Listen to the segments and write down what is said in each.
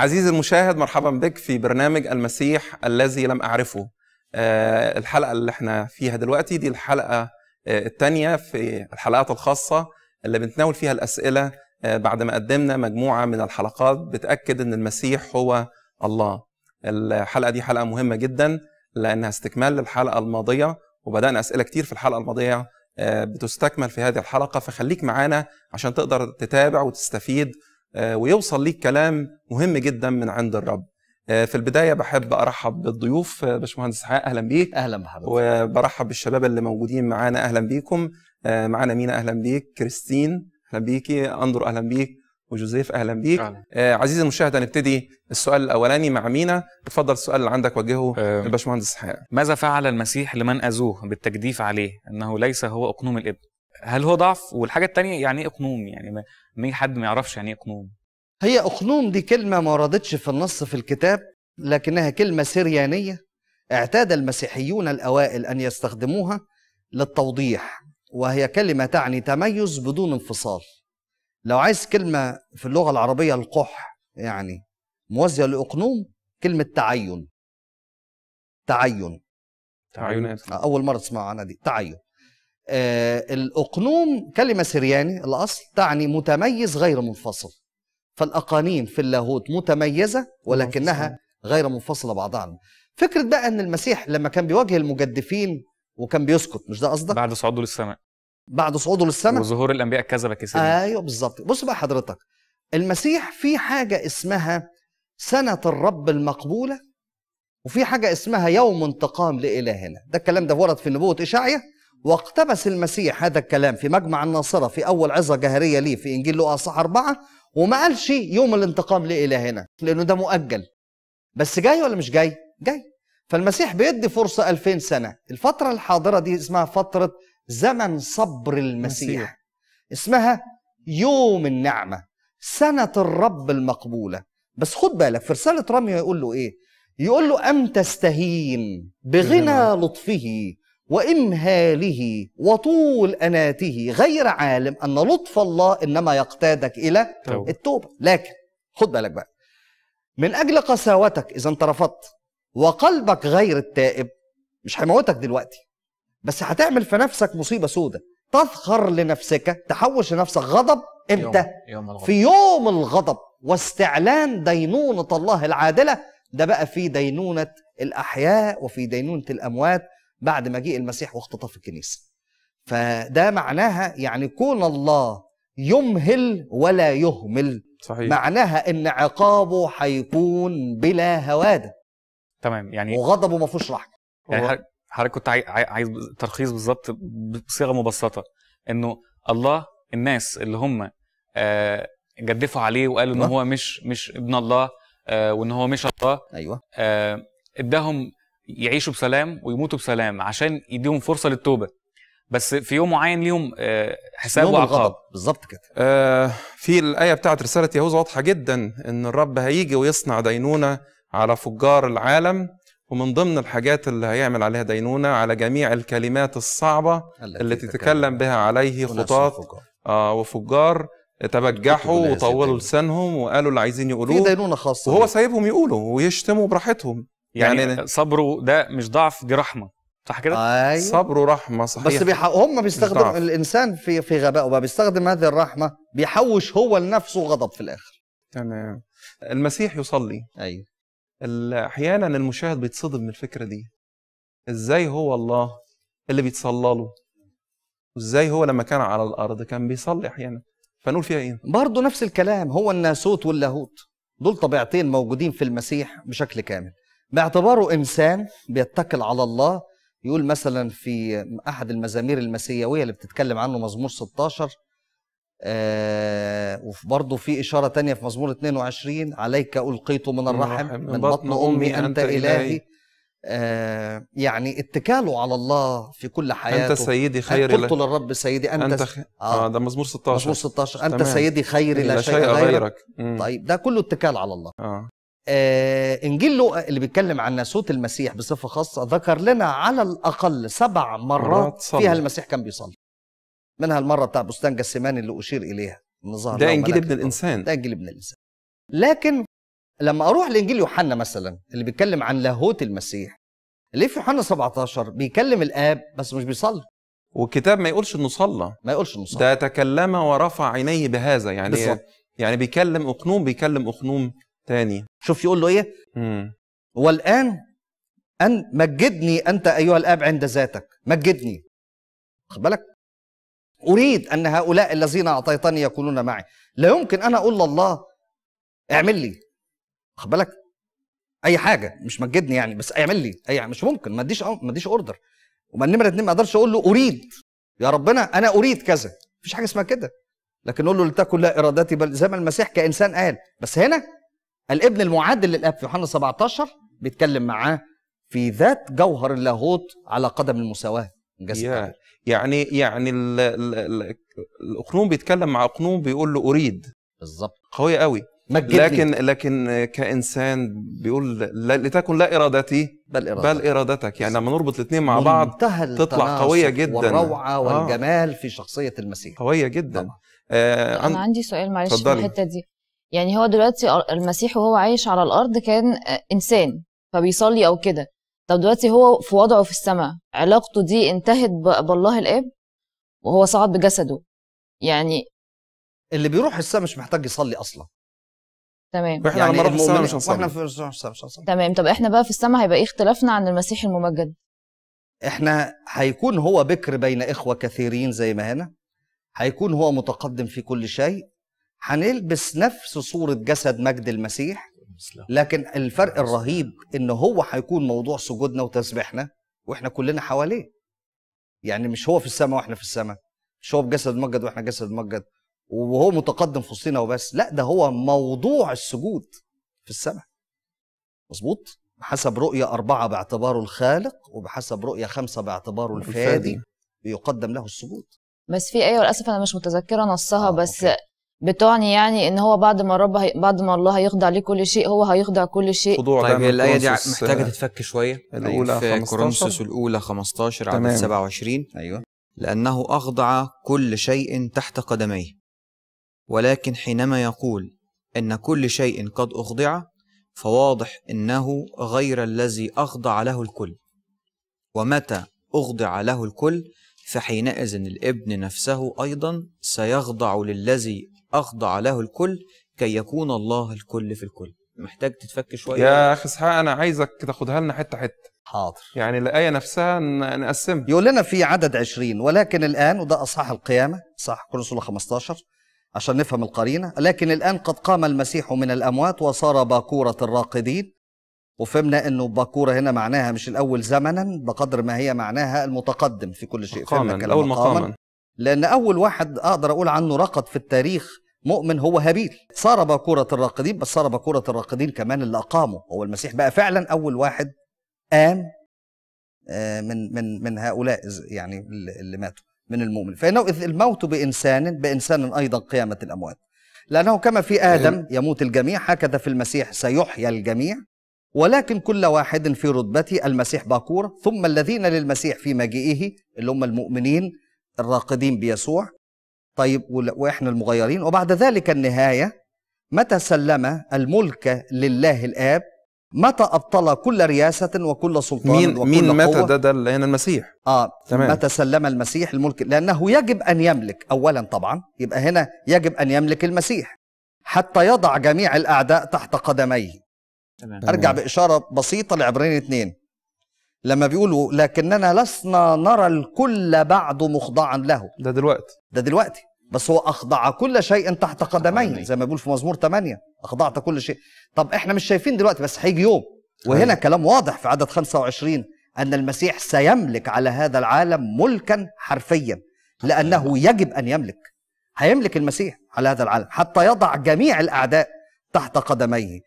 عزيزي المشاهد مرحبا بك في برنامج المسيح الذي لم أعرفه آه، الحلقة اللي احنا فيها دلوقتي دي الحلقة آه، الثانية في الحلقات الخاصة اللي بنتناول فيها الأسئلة آه، بعد ما قدمنا مجموعة من الحلقات بتأكد أن المسيح هو الله الحلقة دي حلقة مهمة جدا لأنها استكمال للحلقة الماضية وبدأنا أسئلة كتير في الحلقة الماضية بتستكمل في هذه الحلقة فخليك معانا عشان تقدر تتابع وتستفيد آه، ويوصل ليك كلام مهم جدا من عند الرب آه، في البدايه بحب ارحب بالضيوف آه، باشمهندس حياء اهلا بيك اهلا بحضرتك وبرحب بالشباب اللي موجودين معانا اهلا بيكم معانا مينا اهلا بيك كريستين اهلا بيكي اندرو اهلا بيك وجوزيف اهلا بيك أهلا. عزيزي المشاهد هنبتدي السؤال الاولاني مع مينا اتفضل السؤال اللي عندك وجهه آه. حياء ماذا فعل المسيح لمن اذوه بالتجديف عليه انه ليس هو اقنوم الابن هل هو ضعف والحاجه الثانيه يعني ايه اقنوم يعني ما حد ما يعرفش يعني ايه اقنوم هي اقنوم دي كلمه ما وردتش في النص في الكتاب لكنها كلمه سريانيه اعتاد المسيحيون الاوائل ان يستخدموها للتوضيح وهي كلمه تعني تميز بدون انفصال لو عايز كلمه في اللغه العربيه القح يعني موازيه لاقنوم كلمه تعين تعين تعين اول مره تسمع عنها دي تعين آه، الأقنوم كلمة سرياني الأصل تعني متميز غير منفصل فالأقانيم في اللاهوت متميزة ولكنها غير منفصلة بعضها فكرة بقى أن المسيح لما كان بيواجه المجدفين وكان بيسكت مش ده قصدك؟ بعد صعوده للسماء بعد صعوده للسماء وظهور الأنبياء الكذبة كثيرا أيوه بالظبط بص بقى حضرتك المسيح في حاجة اسمها سنة الرب المقبولة وفي حاجة اسمها يوم انتقام لإلهنا ده الكلام ده ورد في نبوة إشعيا واقتبس المسيح هذا الكلام في مجمع الناصرة في أول عظة جهرية ليه في إنجيل لوقا صح أربعة وما قالش يوم الانتقام لإلهنا لأنه ده مؤجل بس جاي ولا مش جاي؟ جاي فالمسيح بيدي فرصة 2000 سنة الفترة الحاضرة دي اسمها فترة زمن صبر المسيح اسمها يوم النعمة سنة الرب المقبولة بس خد بالك في رسالة رمية يقول له إيه؟ يقول له أم تستهين بغنى لطفه وإمهاله وطول أناته غير عالم أن لطف الله إنما يقتادك إلى التوبة لكن خد بالك بقى من أجل قساوتك إذا أنت رفضت وقلبك غير التائب مش هيموتك دلوقتي بس هتعمل في نفسك مصيبة سودة تذخر لنفسك تحوش لنفسك غضب امتى يوم. يوم الغضب. في يوم الغضب واستعلان دينونة الله العادلة ده بقى في دينونة الأحياء وفي دينونة الأموات بعد مجيء المسيح واختطاف الكنيسه فده معناها يعني كون الله يمهل ولا يهمل صحيح. معناها ان عقابه هيكون بلا هواده تمام يعني وغضبه ما فيهوش رحمه يعني حضرتك كنت عايز ترخيص بالظبط بصيغه مبسطه انه الله الناس اللي هم آه، جدفوا عليه وقالوا ان أيوه. هو مش مش ابن الله آه، وان هو مش الله ايوه آه، اداهم يعيشوا بسلام ويموتوا بسلام عشان يديهم فرصه للتوبه بس في يوم معين ليهم آه، حساب وعقاب بالظبط كده آه في الايه بتاعت رساله يهوذا واضحه جدا ان الرب هيجي ويصنع دينونه على فجار العالم ومن ضمن الحاجات اللي هيعمل عليها دينونه على جميع الكلمات الصعبه التي, التي تكلم بها عليه خطاة آه وفجار تبجحوا وطولوا لسانهم وقالوا اللي عايزين يقولوه في دينونه خاصه وهو سايبهم يقولوا ويشتموا براحتهم يعني, يعني صبره ده مش ضعف دي رحمه صح كده؟ أيوة. صبره رحمه صحيح بس بيح... هم بيستخدم الانسان في في غبائه بقى بيستخدم هذه الرحمه بيحوش هو لنفسه غضب في الاخر تمام المسيح يصلي ايوه احيانا المشاهد بيتصدم من الفكره دي ازاي هو الله اللي بيتصلى له وازاي هو لما كان على الارض كان بيصلي احيانا فنقول فيها ايه برضه نفس الكلام هو الناسوت واللاهوت دول طبيعتين موجودين في المسيح بشكل كامل باعتباره انسان بيتكل على الله يقول مثلا في احد المزامير المسيويه اللي بتتكلم عنه مزمور 16 آه وبرضه في اشاره تانية في مزمور 22 عليك القيت من الرحم من بطن امي انت الهي آه يعني اتكاله على الله في كل حياته انت سيدي خير قلت للرب سيدي انت, أنت خ... آه. آه, ده مزمور 16 مزمور 16 انت تمام. سيدي خيري لا شيء غيرك, غيرك. طيب ده كله اتكال على الله آه. آه، انجيل لوقا اللي بيتكلم عن ناسوت المسيح بصفه خاصه ذكر لنا على الاقل سبع مرات فيها المسيح كان بيصلي منها المره بتاع بستان جسيماني اللي اشير اليها ظهر ده انجيل ابن الانسان ده انجيل ابن الانسان لكن لما اروح لانجيل يوحنا مثلا اللي بيتكلم عن لاهوت المسيح ليه في يوحنا 17 بيكلم الاب بس مش بيصلي والكتاب ما يقولش انه صلى ما يقولش انه صلى ده تكلم ورفع عينيه بهذا يعني بالزبط. يعني بيكلم اقنوم بيكلم اقنوم تاني شوف يقول له ايه مم. والان ان مجدني انت ايها الاب عند ذاتك مجدني خد بالك اريد ان هؤلاء الذين اعطيتني يكونون معي لا يمكن انا اقول لله اعمل لي خد بالك اي حاجه مش مجدني يعني بس اعمل لي اي يعني مش ممكن ما اديش ما اديش اوردر وما نمره اتنين ما اقدرش اقول له اريد يا ربنا انا اريد كذا مفيش حاجه اسمها كده لكن نقول له لتكن لا ارادتي بل زي ما المسيح كانسان قال بس هنا الابن المعادل للاب في يوحنا 17 بيتكلم معاه في ذات جوهر اللاهوت على قدم المساواه جسد يعني يعني الاقنوم بيتكلم مع اقنوم بيقول له اريد بالظبط قويه قوي لكن لي. لكن كانسان بيقول ل... لتكن لا ارادتي بل ارادتك بل ارادتك يعني لما نربط الاثنين مع بعض تطلع قويه جدا والروعه آه. والجمال آه. في شخصيه المسيح قويه جدا طبعا. آه انا عن... عندي سؤال معلش في الحته دي يعني هو دلوقتي المسيح وهو عايش على الارض كان آه، انسان فبيصلي او كده طب دلوقتي هو في وضعه في السماء علاقته دي انتهت بالله الاب وهو صعد بجسده يعني اللي بيروح السماء مش محتاج يصلي اصلا تمام احنا يعني لما نروح السماء مش هنصلي واحنا في السماء مش هنصلي تمام طب احنا بقى في السماء هيبقى ايه اختلافنا عن المسيح الممجد احنا هيكون هو بكر بين اخوه كثيرين زي ما هنا هيكون هو متقدم في كل شيء هنلبس نفس صورة جسد مجد المسيح لكن الفرق الرهيب ان هو هيكون موضوع سجودنا وتسبيحنا واحنا كلنا حواليه يعني مش هو في السماء واحنا في السماء مش هو بجسد مجد واحنا جسد مجد وهو متقدم في وسطنا وبس لا ده هو موضوع السجود في السماء مظبوط بحسب رؤية أربعة باعتباره الخالق وبحسب رؤية خمسة باعتباره الفادي بيقدم له السجود بس في آية وللأسف أنا مش متذكرة نصها آه، بس أوكي. بتعني يعني ان هو بعد ما الرب هي... بعد ما الله هيخضع ليه كل شيء هو هيخضع كل شيء خضوع طيب الايه دي محتاجه آه، تتفك شويه الاولى طيب، في كورنثوس الاولى 15 عدد 27 ايوه لانه اخضع كل شيء تحت قدميه ولكن حينما يقول ان كل شيء قد اخضع فواضح انه غير الذي اخضع له الكل ومتى اخضع له الكل فحينئذ الابن نفسه ايضا سيخضع للذي أخضع له الكل كي يكون الله الكل في الكل محتاج تتفك شويه يا اخي اسحاق انا عايزك تاخدها لنا حته حته حاضر يعني الايه نفسها نقسمها يقول لنا في عدد 20 ولكن الان وده اصحاح القيامه صح كورنثوس 15 عشان نفهم القرينه لكن الان قد قام المسيح من الاموات وصار باكوره الراقدين وفهمنا انه باكوره هنا معناها مش الاول زمنا بقدر ما هي معناها المتقدم في كل شيء مقاما. فهمنا مقاما لان اول واحد اقدر اقول عنه رقد في التاريخ مؤمن هو هابيل صار كرة الراقدين بس صار كرة الراقدين كمان اللي أقامه هو المسيح بقى فعلا أول واحد قام آه، من من من هؤلاء يعني اللي ماتوا من المؤمن فإنه إذ الموت بإنسان بإنسان أيضا قيامة الأموات لأنه كما في آدم إيه. يموت الجميع هكذا في المسيح سيحيا الجميع ولكن كل واحد في رتبته المسيح باكورة ثم الذين للمسيح في مجيئه اللي هم المؤمنين الراقدين بيسوع طيب واحنا المغيرين وبعد ذلك النهايه متى سلم الملك لله الاب متى ابطل كل رياسه وكل سلطان مين وكل مين متى ده ده لان المسيح اه تمام. متى سلم المسيح الملك لانه يجب ان يملك اولا طبعا يبقى هنا يجب ان يملك المسيح حتى يضع جميع الاعداء تحت قدميه تمام. ارجع باشاره بسيطه لعبرين اثنين لما بيقولوا لكننا لسنا نرى الكل بعد مخضعا له ده دلوقتي ده دلوقتي بس هو اخضع كل شيء تحت قدميه زي ما بيقول في مزمور 8 اخضعت كل شيء طب احنا مش شايفين دلوقتي بس هيجي يوم وهنا كلام واضح في عدد 25 ان المسيح سيملك على هذا العالم ملكا حرفيا لانه يجب ان يملك هيملك المسيح على هذا العالم حتى يضع جميع الاعداء تحت قدميه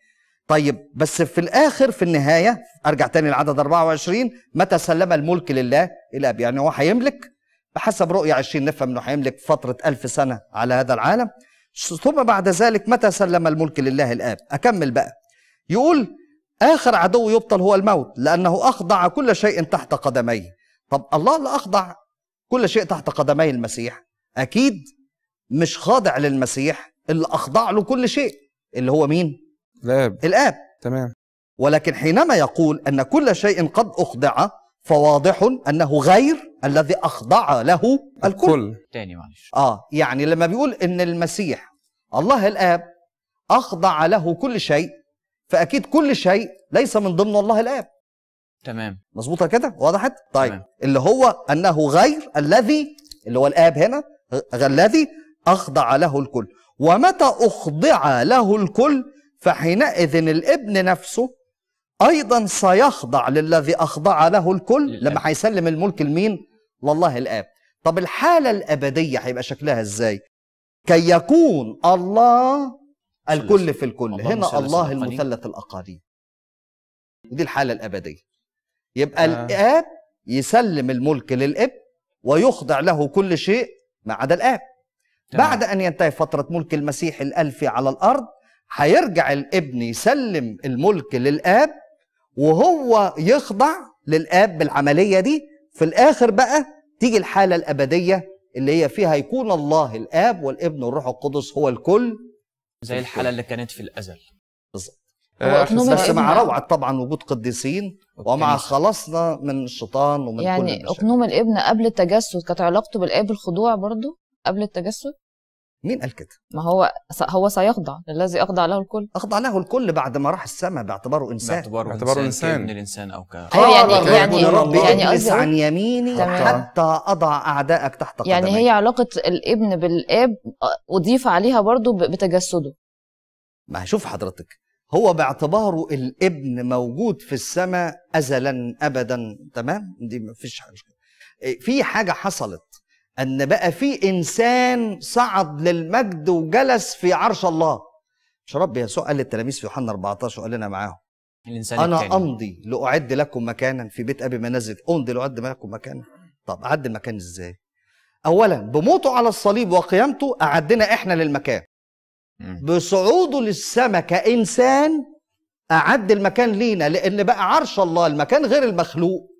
طيب بس في الاخر في النهايه ارجع تاني لعدد 24 متى سلم الملك لله الاب يعني هو هيملك بحسب رؤية 20 نفهم انه هيملك فترة ألف سنة على هذا العالم ثم بعد ذلك متى سلم الملك لله الآب أكمل بقى يقول آخر عدو يبطل هو الموت لأنه أخضع كل شيء تحت قدميه طب الله اللي أخضع كل شيء تحت قدمي المسيح أكيد مش خاضع للمسيح اللي أخضع له كل شيء اللي هو مين الاب الاب تمام ولكن حينما يقول ان كل شيء قد اخضع فواضح انه غير الذي اخضع له الكل, الكل. تاني معلش اه يعني لما بيقول ان المسيح الله الاب اخضع له كل شيء فاكيد كل شيء ليس من ضمن الله الاب تمام مظبوطه كده وضحت طيب تمام. اللي هو انه غير الذي اللي هو الاب هنا الذي اخضع له الكل ومتى اخضع له الكل فحينئذ الابن نفسه ايضا سيخضع للذي اخضع له الكل لما هيسلم الملك لمين لله الاب طب الحاله الابديه هيبقى شكلها ازاي كي يكون الله الكل في الكل هنا الله المثلث الاقاليم ودي الحاله الابديه يبقى آه. الاب يسلم الملك للاب ويخضع له كل شيء ما عدا الاب بعد ان ينتهي فتره ملك المسيح الالفي على الارض هيرجع الابن يسلم الملك للاب وهو يخضع للاب بالعمليه دي في الاخر بقى تيجي الحاله الابديه اللي هي فيها يكون الله الاب والابن والروح القدس هو الكل زي الحاله اللي كانت في الازل بالظبط آه، بس مع روعه طبعا وجود قديسين ومع خلصنا من الشيطان ومن يعني كل يعني اقنوم الابن قبل التجسد كانت علاقته بالاب الخضوع برضه قبل التجسد مين قال كده؟ ما هو هو سيخضع للذي اخضع له الكل اخضع له الكل بعد ما راح السماء باعتباره انسان باعتباره, باعتباره انسان من الانسان او ك آه، يعني يعني يعني يعني عن يميني حتى اضع اعدائك تحت قدمي يعني هي علاقه الابن بالاب اضيف عليها برضو بتجسده ما شوف حضرتك هو باعتباره الابن موجود في السماء ازلا ابدا تمام دي مفيش حاجه إيه، في حاجه حصلت ان بقى في انسان صعد للمجد وجلس في عرش الله مش رب يسوع قال للتلاميذ في يوحنا 14 وقال لنا معاهم الانسان انا التاني. امضي لاعد لكم مكانا في بيت ابي منازل امضي لاعد لكم مكانا طب اعد المكان ازاي اولا بموته على الصليب وقيامته اعدنا احنا للمكان بصعوده للسماء كانسان اعد المكان لينا لان بقى عرش الله المكان غير المخلوق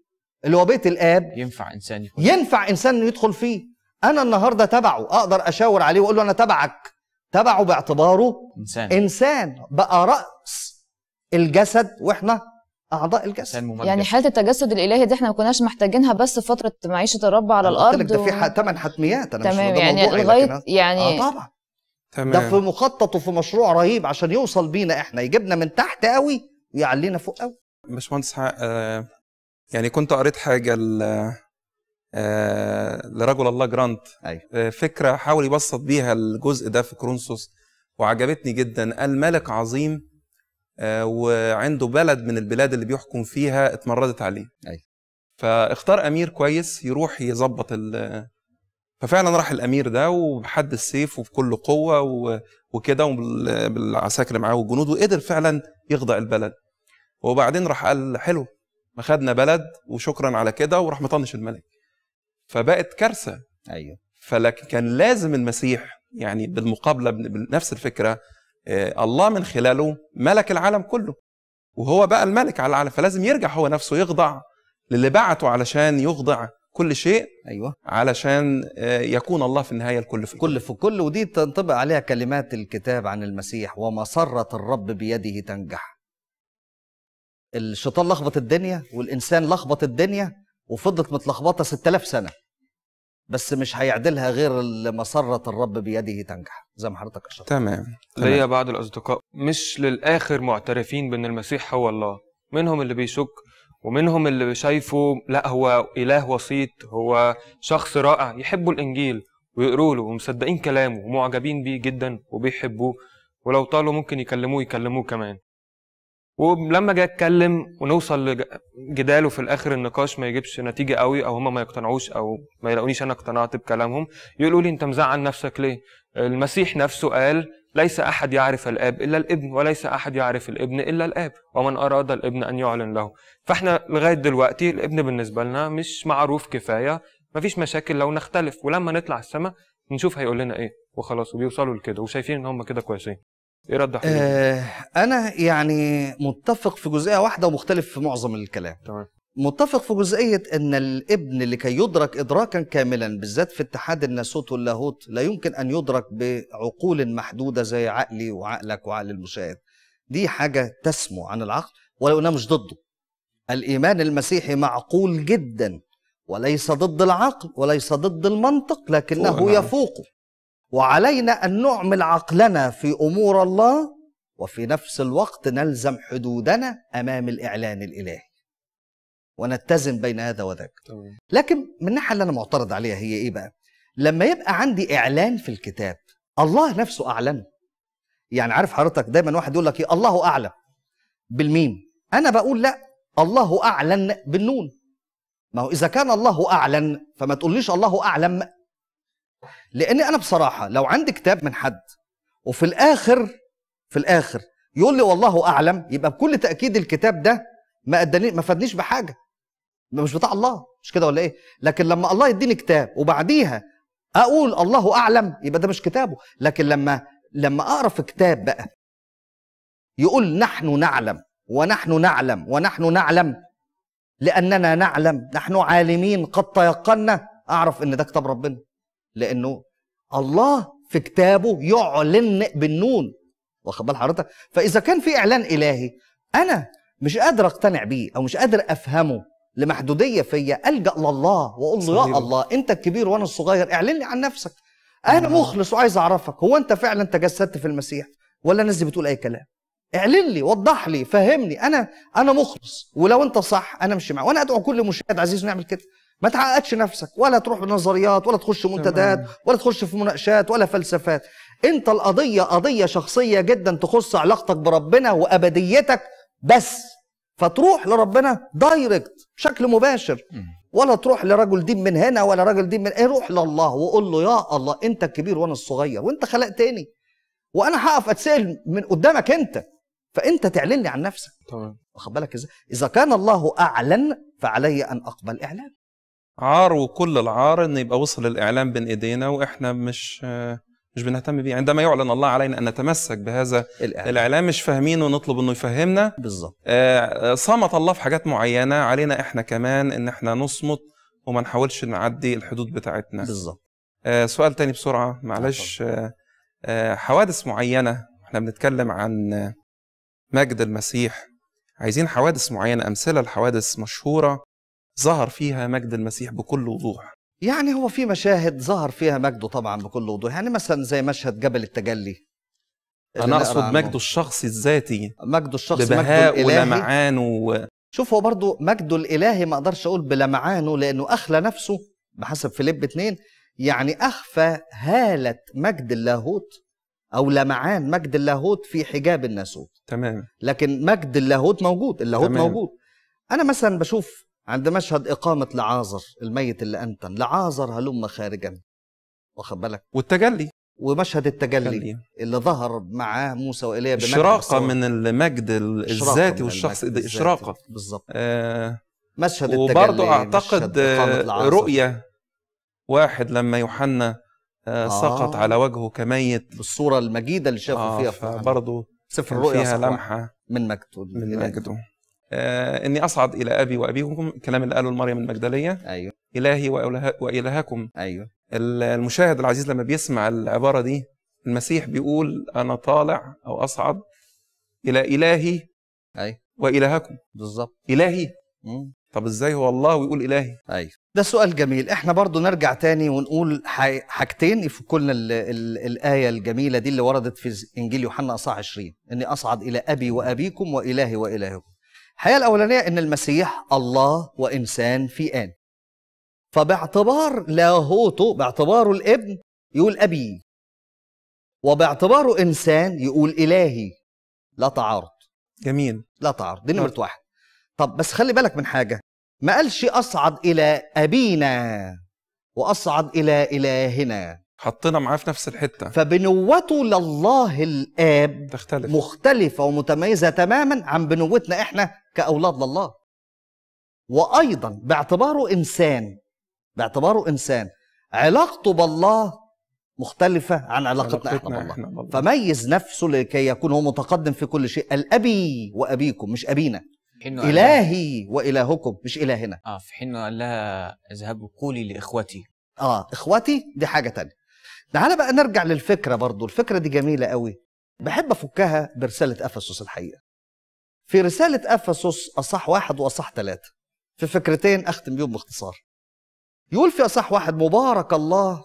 اللي هو بيت الاب ينفع انسان يكون ينفع انسان يدخل فيه انا النهارده تبعه اقدر اشاور عليه واقول له انا تبعك تبعه باعتباره انسان انسان بقى راس الجسد واحنا اعضاء الجسد يعني حاله التجسد الالهي دي احنا ما كناش محتاجينها بس فتره معيشه الرب على الارض ده في ثمان حتميات انا تمام مش يعني لغايه يعني آه طبعا تمام ده في مخطط وفي مشروع رهيب عشان يوصل بينا احنا يجيبنا من تحت قوي ويعلينا فوق قوي باشمهندس حق أه يعني كنت قريت حاجه ل... آه، لرجل الله جرانت أيوة. آه، فكره حاول يبسط بيها الجزء ده في كرونسوس وعجبتني جدا قال ملك عظيم آه، وعنده بلد من البلاد اللي بيحكم فيها اتمردت عليه أيوة. فاختار امير كويس يروح يظبط ال ففعلا راح الامير ده وبحد السيف وبكل قوه وكده وبالعساكر معاه والجنود وقدر فعلا يخضع البلد وبعدين راح قال حلو ما خدنا بلد وشكرا على كده وراح مطنش الملك فبقت كارثه ايوه فلكن كان لازم المسيح يعني بالمقابله بنفس الفكره آه، الله من خلاله ملك العالم كله وهو بقى الملك على العالم فلازم يرجع هو نفسه يخضع للي بعته علشان يخضع كل شيء ايوه علشان آه، يكون الله في النهايه الكل في كل في كل ودي تنطبق عليها كلمات الكتاب عن المسيح ومسره الرب بيده تنجح الشيطان لخبط الدنيا والانسان لخبط الدنيا وفضلت متلخبطه 6000 سنه بس مش هيعدلها غير مسرة الرب بيده تنجح زي ما حضرتك اشرت تمام ليا بعض الاصدقاء مش للاخر معترفين بان المسيح هو الله منهم اللي بيشك ومنهم اللي شايفه لا هو اله وسيط هو شخص رائع يحبوا الانجيل ويقروا له ومصدقين كلامه ومعجبين بيه جدا وبيحبوه ولو طالوا ممكن يكلموه يكلموه كمان ولما جه اتكلم ونوصل لجدال وفي الاخر النقاش ما يجيبش نتيجه قوي او هما ما يقتنعوش او ما يلاقونيش انا اقتنعت بكلامهم يقولوا لي انت مزعل نفسك ليه؟ المسيح نفسه قال ليس احد يعرف الاب الا الابن وليس احد يعرف الابن الا الاب ومن اراد الابن ان يعلن له فاحنا لغايه دلوقتي الابن بالنسبه لنا مش معروف كفايه مفيش مشاكل لو نختلف ولما نطلع السماء نشوف هيقول لنا ايه وخلاص وبيوصلوا لكده وشايفين ان هم كده كويسين ايه رد حضرتك؟ آه انا يعني متفق في جزئيه واحده ومختلف في معظم الكلام تمام متفق في جزئية أن الابن لكي يدرك إدراكا كاملا بالذات في اتحاد الناسوت واللاهوت لا يمكن أن يدرك بعقول محدودة زي عقلي وعقلك وعقل المشاهد دي حاجة تسمو عن العقل ولو أنا مش ضده الإيمان المسيحي معقول جدا وليس ضد العقل وليس ضد المنطق لكنه يفوقه وعلينا أن نعمل عقلنا في أمور الله وفي نفس الوقت نلزم حدودنا أمام الإعلان الإلهي ونتزن بين هذا وذاك لكن من الناحية اللي أنا معترض عليها هي إيه بقى لما يبقى عندي إعلان في الكتاب الله نفسه أعلن يعني عارف حضرتك دايما واحد يقول لك إيه الله أعلم بالميم أنا بقول لا الله أعلن بالنون ما هو إذا كان الله أعلن فما تقوليش الله أعلم لاني انا بصراحه لو عندي كتاب من حد وفي الاخر في الاخر يقول لي والله اعلم يبقى بكل تاكيد الكتاب ده ما ادني ما فادنيش بحاجه مش بتاع الله مش كده ولا ايه لكن لما الله يديني كتاب وبعديها اقول الله اعلم يبقى ده مش كتابه لكن لما لما اقرا في كتاب بقى يقول نحن نعلم ونحن نعلم ونحن نعلم لاننا نعلم نحن عالمين قد تيقنا اعرف ان ده كتاب ربنا لانه الله في كتابه يعلن بالنون واخد بال حضرتك فاذا كان في اعلان الهي انا مش قادر اقتنع بيه او مش قادر افهمه لمحدوديه فيا الجا لله واقول له يا الله انت الكبير وانا الصغير اعلن لي عن نفسك انا نعم. مخلص وعايز اعرفك هو انت فعلا تجسدت في المسيح ولا الناس دي بتقول اي كلام اعلن لي وضح لي فهمني انا انا مخلص ولو انت صح انا امشي معاك وانا ادعو كل مشاهد عزيز نعمل كده ما تعقدش نفسك ولا تروح بنظريات ولا تخش منتديات ولا تخش في مناقشات ولا فلسفات انت القضيه قضيه شخصيه جدا تخص علاقتك بربنا وابديتك بس فتروح لربنا دايركت بشكل مباشر ولا تروح لرجل دين من هنا ولا رجل دين من ايه روح لله وقول له يا الله انت الكبير وانا الصغير وانت خلقتني وانا هقف اتسال من قدامك انت فانت تعلن لي عن نفسك تمام واخد بالك ازاي اذا كان الله اعلن فعلي ان اقبل اعلان عار وكل العار انه يبقى وصل الاعلام بين ايدينا واحنا مش مش بنهتم بيه عندما يعلن الله علينا ان نتمسك بهذا الإعلام, الإعلام مش فاهمينه ونطلب انه يفهمنا بالظبط آه، صمت الله في حاجات معينه علينا احنا كمان ان احنا نصمت وما نحاولش نعدي الحدود بتاعتنا بالظبط آه، سؤال تاني بسرعه معلش آه، حوادث معينه احنا بنتكلم عن مجد المسيح عايزين حوادث معينه امثله لحوادث مشهوره ظهر فيها مجد المسيح بكل وضوح يعني هو في مشاهد ظهر فيها مجده طبعا بكل وضوح يعني مثلا زي مشهد جبل التجلي انا اقصد مجده الشخصي الذاتي مجده الشخصي ببهاء ولمعانه شوف هو برضه مجده الالهي ما اقدرش اقول بلمعانه لانه اخلى نفسه بحسب فيليب اثنين يعني اخفى هاله مجد اللاهوت او لمعان مجد اللاهوت في حجاب الناسوت تمام لكن مجد اللاهوت موجود اللاهوت تمام. موجود انا مثلا بشوف عند مشهد إقامة لعازر الميت اللي أنتن لعازر هلم خارجا واخد بالك والتجلي ومشهد التجلي خلية. اللي ظهر معاه موسى وإيليا إشراقة من المجد الذاتي والشخص إشراقة بالظبط آه مشهد التجلي وبرضه أعتقد آه، رؤية واحد لما يوحنا آه،, آه سقط على وجهه كميت بالصورة المجيدة اللي شافه آه فيها برضه سفر الرؤيا فيها لمحة من مجده من مجده آه، اني اصعد الى ابي وابيكم الكلام اللي قاله المريم المجدليه ايوه الهي والهكم ايوه المشاهد العزيز لما بيسمع العباره دي المسيح بيقول انا طالع او اصعد الى الهي ايوه والهكم بالظبط الهي مم. طب ازاي هو الله ويقول الهي ايوه ده سؤال جميل احنا برضو نرجع تاني ونقول حاجتين في كل الايه الجميله دي اللي وردت في انجيل يوحنا اصحاح 20 اني اصعد الى ابي وابيكم والهي والهكم الحقيقة الأولانية إن المسيح الله وإنسان في آن فباعتبار لاهوته باعتباره الابن يقول أبي وباعتباره إنسان يقول إلهي لا تعارض جميل لا تعارض دي نمرة نعم. واحد طب بس خلي بالك من حاجة ما قالش أصعد إلى أبينا وأصعد إلى إلهنا حطينا معاه في نفس الحتة فبنوته لله الآب تختلف مختلفة ومتميزة تماما عن بنوتنا إحنا كأولاد لله وأيضا باعتباره إنسان باعتباره إنسان علاقته بالله مختلفة عن علاقتنا, احنا, بالله. احنا بالله فميز نفسه لكي يكون هو متقدم في كل شيء الأبي وأبيكم مش أبينا إلهي وإلهكم مش إلهنا اه في حين قال لها اذهبوا قولي لإخوتي اه إخوتي دي حاجة تانية تعالى بقى نرجع للفكرة برضو الفكرة دي جميلة قوي بحب أفكها برسالة أفسس الحقيقة في رسالة أفسس أصح واحد وأصح ثلاثة في فكرتين أختم بيهم باختصار يقول في أصح واحد مبارك الله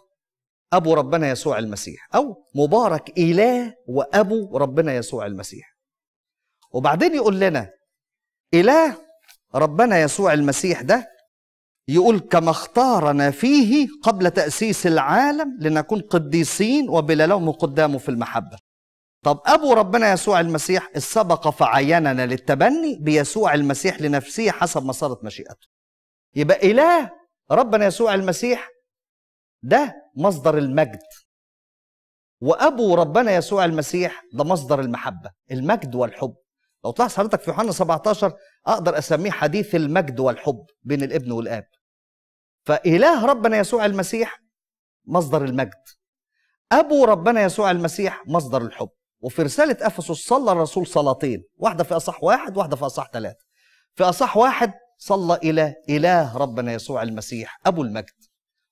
أبو ربنا يسوع المسيح أو مبارك إله وأبو ربنا يسوع المسيح وبعدين يقول لنا إله ربنا يسوع المسيح ده يقول كما اختارنا فيه قبل تأسيس العالم لنكون قديسين وبلا لوم قدامه في المحبة طب أبو ربنا يسوع المسيح السبق فعيننا للتبني بيسوع المسيح لنفسه حسب مسارة مشيئته يبقى إله ربنا يسوع المسيح ده مصدر المجد وأبو ربنا يسوع المسيح ده مصدر المحبة المجد والحب لو تلاحظ حضرتك في يوحنا 17 أقدر أسميه حديث المجد والحب بين الابن والآب فإله ربنا يسوع المسيح مصدر المجد أبو ربنا يسوع المسيح مصدر الحب وفي رسالة أفسس صلى الرسول صلاتين واحدة في أصح واحد واحدة في أصح ثلاثة في أصح واحد صلى إلى إله ربنا يسوع المسيح أبو المجد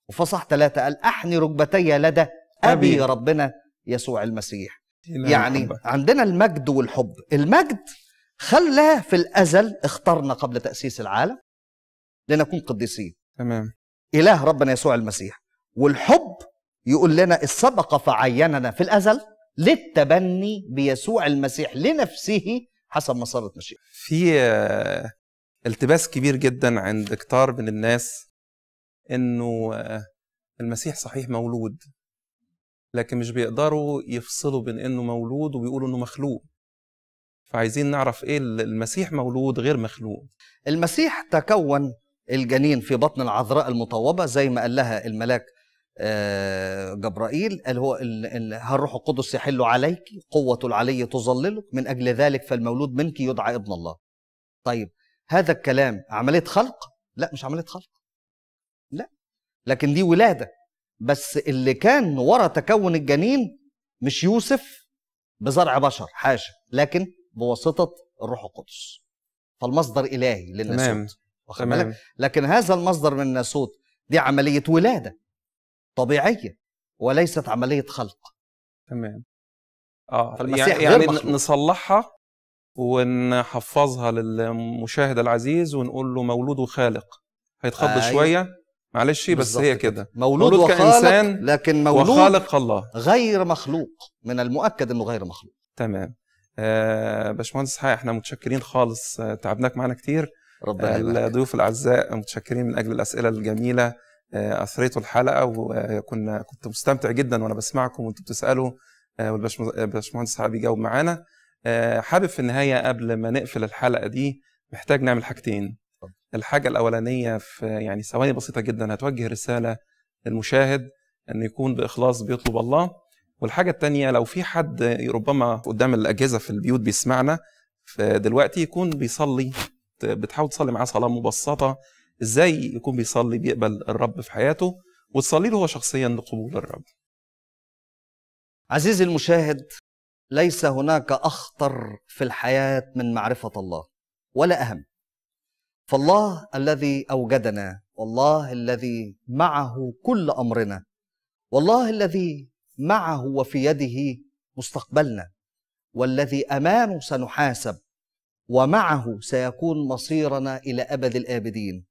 وفي أصح ثلاثة قال أحني ركبتي لدى أبي ربنا يسوع المسيح يعني الحب. عندنا المجد والحب المجد خلى في الأزل اختارنا قبل تأسيس العالم لنكون قديسين تمام إله ربنا يسوع المسيح والحب يقول لنا السبق فعيننا في الأزل للتبني بيسوع المسيح لنفسه حسب مسارة مشيئته في آه، التباس كبير جدا عند كتار من الناس انه آه، المسيح صحيح مولود لكن مش بيقدروا يفصلوا بين انه مولود وبيقولوا انه مخلوق فعايزين نعرف ايه المسيح مولود غير مخلوق المسيح تكون الجنين في بطن العذراء المطوبه زي ما قال لها الملاك آه، جبرائيل قال هو الروح القدس يحل عليك قوة العلي تظللك من أجل ذلك فالمولود منك يدعى ابن الله طيب هذا الكلام عملية خلق لا مش عملية خلق لا لكن دي ولادة بس اللي كان ورا تكون الجنين مش يوسف بزرع بشر حاشا لكن بواسطة الروح القدس فالمصدر إلهي تمام واخد بالك لكن هذا المصدر من الناسوت دي عمليه ولاده طبيعيه وليست عمليه خلق تمام اه يعني, يعني نصلحها ونحفظها للمشاهد العزيز ونقول له مولود وخالق هيتخض آه شويه معلش بس هي كده مولود, مولود كإنسان لكن مولود وخالق الله غير مخلوق من المؤكد انه غير مخلوق تمام آه باشمهندس احنا متشكرين خالص آه، تعبناك معانا كتير ربنا الضيوف الاعزاء متشكرين من اجل الاسئله الجميله آه، اثريتوا الحلقه وكنا كنت مستمتع جدا وانا بسمعكم وانتم بتسالوا آه، والباشمهندس حابب يجاوب معانا آه، حابب في النهايه قبل ما نقفل الحلقه دي محتاج نعمل حاجتين الحاجه الاولانيه في يعني ثواني بسيطه جدا هتوجه رساله للمشاهد ان يكون باخلاص بيطلب الله والحاجه الثانيه لو في حد ربما قدام الاجهزه في البيوت بيسمعنا دلوقتي يكون بيصلي بتحاول تصلي معاه صلاه مبسطه ازاي يكون بيصلي بيقبل الرب في حياته وتصلي له هو شخصيا لقبول الرب عزيزي المشاهد ليس هناك اخطر في الحياه من معرفه الله ولا اهم فالله الذي اوجدنا والله الذي معه كل امرنا والله الذي معه وفي يده مستقبلنا والذي امامه سنحاسب ومعه سيكون مصيرنا الى ابد الابدين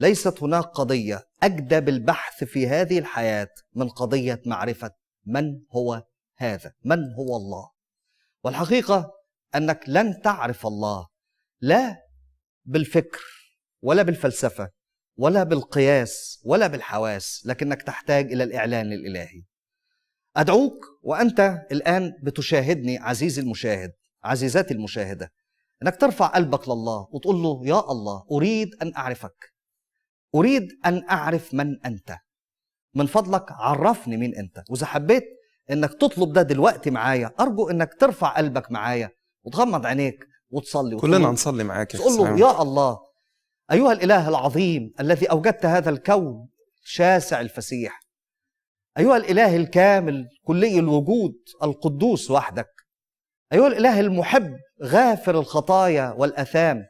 ليست هناك قضيه اجدى بالبحث في هذه الحياه من قضيه معرفه من هو هذا من هو الله والحقيقه انك لن تعرف الله لا بالفكر ولا بالفلسفه ولا بالقياس ولا بالحواس لكنك تحتاج الى الاعلان الالهي ادعوك وانت الان بتشاهدني عزيزي المشاهد عزيزاتي المشاهده انك ترفع قلبك لله وتقول له يا الله اريد ان اعرفك اريد ان اعرف من انت من فضلك عرفني مين انت واذا حبيت انك تطلب ده دلوقتي معايا ارجو انك ترفع قلبك معايا وتغمض عينيك وتصلي كلنا هنصلي معاك تقول له يا الله ايها الاله العظيم الذي اوجدت هذا الكون شاسع الفسيح ايها الاله الكامل كلي الوجود القدوس وحدك أيها الإله المحب غافر الخطايا والأثام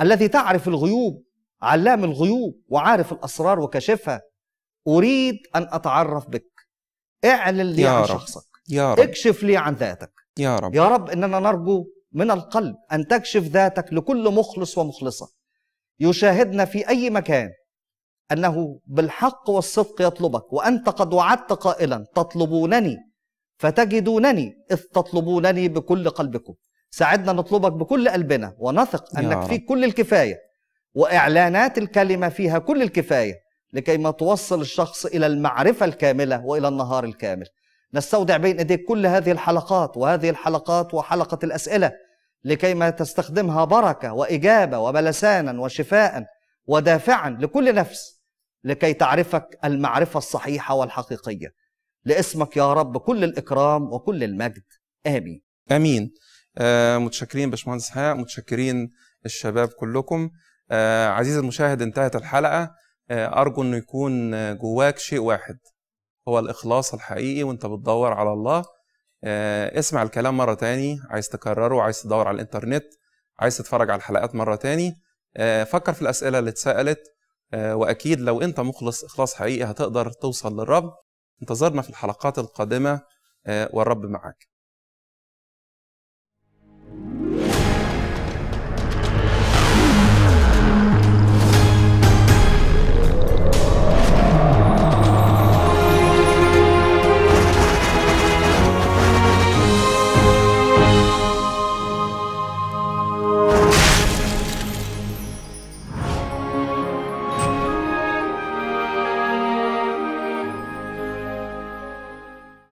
الذي تعرف الغيوب علام الغيوب وعارف الأسرار وكشفها أريد أن أتعرف بك اعلن لي عن رب. شخصك يا رب. اكشف لي عن ذاتك يا رب يا رب إننا نرجو من القلب أن تكشف ذاتك لكل مخلص ومخلصة يشاهدنا في أي مكان أنه بالحق والصدق يطلبك وأنت قد وعدت قائلا تطلبونني فتجدونني إذ تطلبونني بكل قلبكم ساعدنا نطلبك بكل قلبنا ونثق أنك فيك كل الكفاية وإعلانات الكلمة فيها كل الكفاية لكي ما توصل الشخص إلى المعرفة الكاملة وإلى النهار الكامل نستودع بين ايديك كل هذه الحلقات وهذه الحلقات وحلقه الاسئله لكي ما تستخدمها بركه واجابه وبلسانا وشفاء ودافعا لكل نفس لكي تعرفك المعرفه الصحيحه والحقيقيه لاسمك يا رب كل الإكرام وكل المجد آمين آمين آه متشكرين باشمهندس حياء متشكرين الشباب كلكم آه عزيزي المشاهد انتهت الحلقة آه أرجو أنه يكون جواك شيء واحد هو الإخلاص الحقيقي وأنت بتدور على الله آه اسمع الكلام مرة تاني عايز تكرره عايز تدور على الإنترنت عايز تتفرج على الحلقات مرة تاني آه فكر في الأسئلة اللي اتسألت آه وأكيد لو أنت مخلص إخلاص حقيقي هتقدر توصل للرب انتظرنا في الحلقات القادمة آه، والرب معك